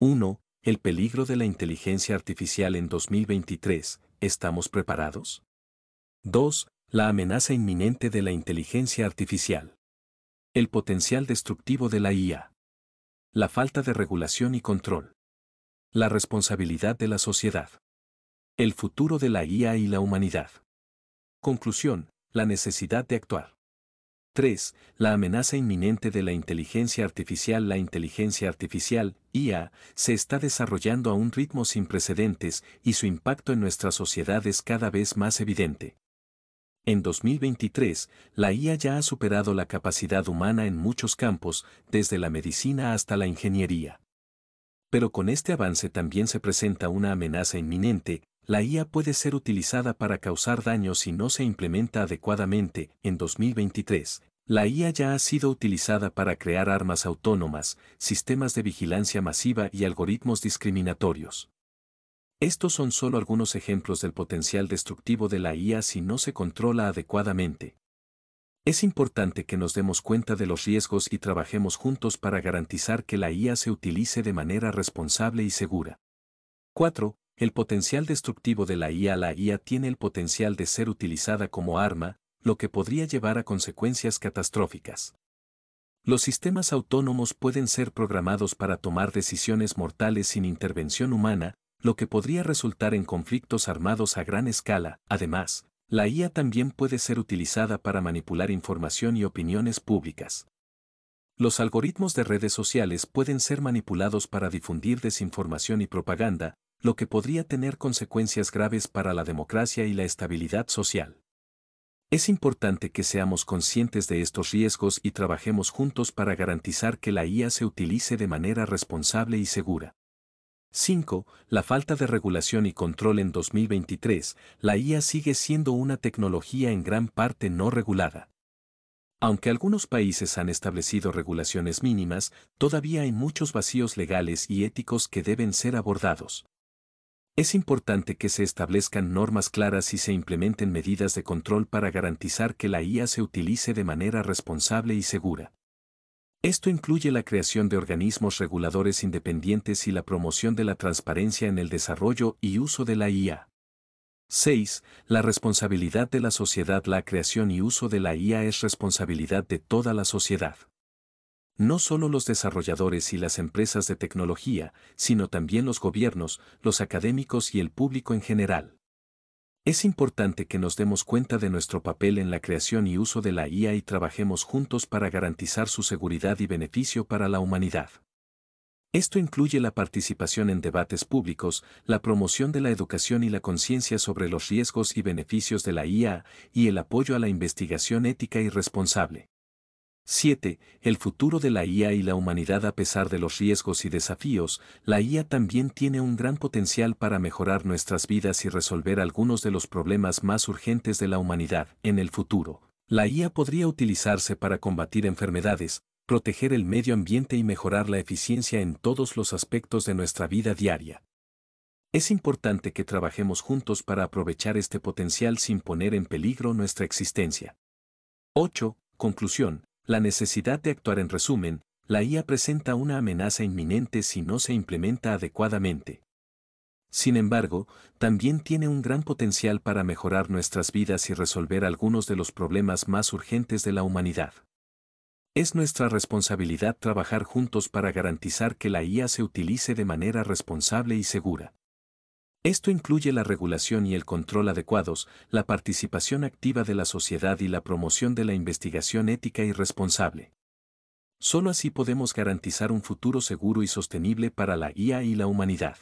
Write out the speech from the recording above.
1. El peligro de la inteligencia artificial en 2023. ¿Estamos preparados? 2. La amenaza inminente de la inteligencia artificial. El potencial destructivo de la IA. La falta de regulación y control. La responsabilidad de la sociedad. El futuro de la IA y la humanidad. Conclusión. La necesidad de actuar. 3. La amenaza inminente de la inteligencia artificial. La inteligencia artificial, IA, se está desarrollando a un ritmo sin precedentes y su impacto en nuestra sociedad es cada vez más evidente. En 2023, la IA ya ha superado la capacidad humana en muchos campos, desde la medicina hasta la ingeniería. Pero con este avance también se presenta una amenaza inminente, la IA puede ser utilizada para causar daño si no se implementa adecuadamente. En 2023, la IA ya ha sido utilizada para crear armas autónomas, sistemas de vigilancia masiva y algoritmos discriminatorios. Estos son solo algunos ejemplos del potencial destructivo de la IA si no se controla adecuadamente. Es importante que nos demos cuenta de los riesgos y trabajemos juntos para garantizar que la IA se utilice de manera responsable y segura. 4. El potencial destructivo de la IA La IA tiene el potencial de ser utilizada como arma, lo que podría llevar a consecuencias catastróficas. Los sistemas autónomos pueden ser programados para tomar decisiones mortales sin intervención humana, lo que podría resultar en conflictos armados a gran escala. Además, la IA también puede ser utilizada para manipular información y opiniones públicas. Los algoritmos de redes sociales pueden ser manipulados para difundir desinformación y propaganda, lo que podría tener consecuencias graves para la democracia y la estabilidad social. Es importante que seamos conscientes de estos riesgos y trabajemos juntos para garantizar que la IA se utilice de manera responsable y segura. 5. La falta de regulación y control en 2023. La IA sigue siendo una tecnología en gran parte no regulada. Aunque algunos países han establecido regulaciones mínimas, todavía hay muchos vacíos legales y éticos que deben ser abordados. Es importante que se establezcan normas claras y se implementen medidas de control para garantizar que la IA se utilice de manera responsable y segura. Esto incluye la creación de organismos reguladores independientes y la promoción de la transparencia en el desarrollo y uso de la IA. 6. La responsabilidad de la sociedad La creación y uso de la IA es responsabilidad de toda la sociedad. No solo los desarrolladores y las empresas de tecnología, sino también los gobiernos, los académicos y el público en general. Es importante que nos demos cuenta de nuestro papel en la creación y uso de la IA y trabajemos juntos para garantizar su seguridad y beneficio para la humanidad. Esto incluye la participación en debates públicos, la promoción de la educación y la conciencia sobre los riesgos y beneficios de la IA, y el apoyo a la investigación ética y responsable. 7. El futuro de la IA y la humanidad A pesar de los riesgos y desafíos, la IA también tiene un gran potencial para mejorar nuestras vidas y resolver algunos de los problemas más urgentes de la humanidad. En el futuro, la IA podría utilizarse para combatir enfermedades, proteger el medio ambiente y mejorar la eficiencia en todos los aspectos de nuestra vida diaria. Es importante que trabajemos juntos para aprovechar este potencial sin poner en peligro nuestra existencia. 8. Conclusión. La necesidad de actuar en resumen, la IA presenta una amenaza inminente si no se implementa adecuadamente. Sin embargo, también tiene un gran potencial para mejorar nuestras vidas y resolver algunos de los problemas más urgentes de la humanidad. Es nuestra responsabilidad trabajar juntos para garantizar que la IA se utilice de manera responsable y segura. Esto incluye la regulación y el control adecuados, la participación activa de la sociedad y la promoción de la investigación ética y responsable. Solo así podemos garantizar un futuro seguro y sostenible para la guía y la humanidad.